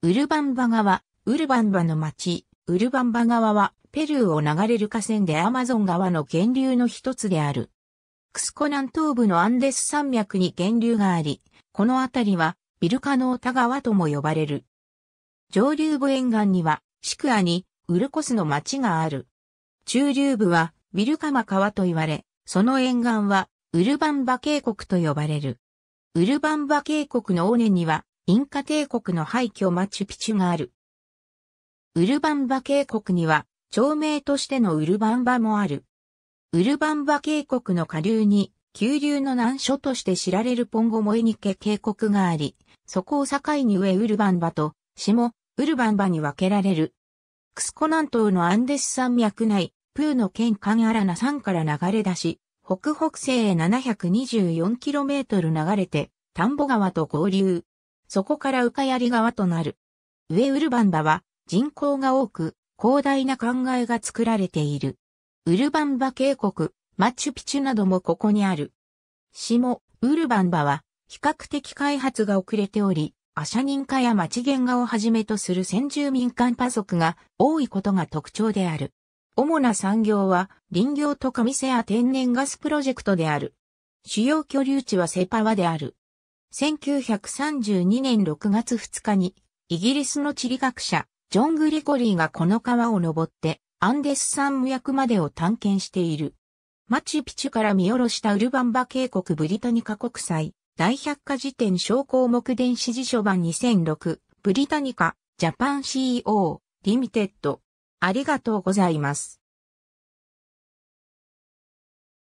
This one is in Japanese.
ウルバンバ川、ウルバンバの町、ウルバンバ川は、ペルーを流れる河川でアマゾン川の源流の一つである。クスコ南東部のアンデス山脈に源流があり、この辺りは、ビルカノータ川とも呼ばれる。上流部沿岸には、シクアに、ウルコスの町がある。中流部は、ビルカマ川と言われ、その沿岸は、ウルバンバ渓谷と呼ばれる。ウルバンバ渓谷の尾根には、インカ帝国の廃墟マチュピチュがある。ウルバンバ渓谷には、町名としてのウルバンバもある。ウルバンバ渓谷の下流に、急流の難所として知られるポンゴモエニケ渓谷があり、そこを境に上ウルバンバと、下、ウルバンバに分けられる。クスコ南東のアンデス山脈内、プーの県カンアラナ山から流れ出し、北北西へ 724km 流れて、田んぼ川と合流。そこからウカヤリ川となる。上ウルバンバは人口が多く、広大な考えが作られている。ウルバンバ渓谷、マチュピチュなどもここにある。下、ウルバンバは、比較的開発が遅れており、アシャニンやマチゲンガをはじめとする先住民間パ族が多いことが特徴である。主な産業は林業と紙瀬や天然ガスプロジェクトである。主要居留地はセパワである。1932年6月2日に、イギリスの地理学者、ジョン・グリコリーがこの川を登って、アンデス山役までを探検している。マチュピチュから見下ろしたウルバンバ渓谷ブリタニカ国際、大百科事典小項目電子辞書版2006、ブリタニカ、ジャパン CEO、リミテッド。ありがとうございます。